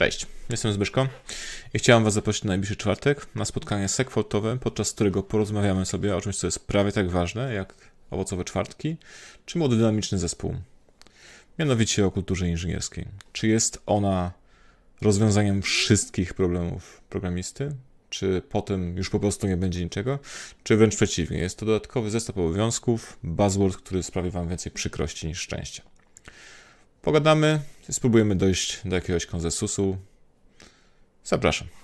Cześć, jestem Zbyszko i chciałem Was zaprosić na najbliższy czwartek na spotkanie sekwotowe, podczas którego porozmawiamy sobie o czymś, co jest prawie tak ważne jak owocowe czwartki, czy młody dynamiczny zespół. Mianowicie o kulturze inżynierskiej. Czy jest ona rozwiązaniem wszystkich problemów programisty? Czy potem już po prostu nie będzie niczego? Czy wręcz przeciwnie, jest to dodatkowy zestaw obowiązków, buzzword, który sprawi Wam więcej przykrości niż szczęścia. Pogadamy, spróbujemy dojść do jakiegoś konsensusu. Zapraszam.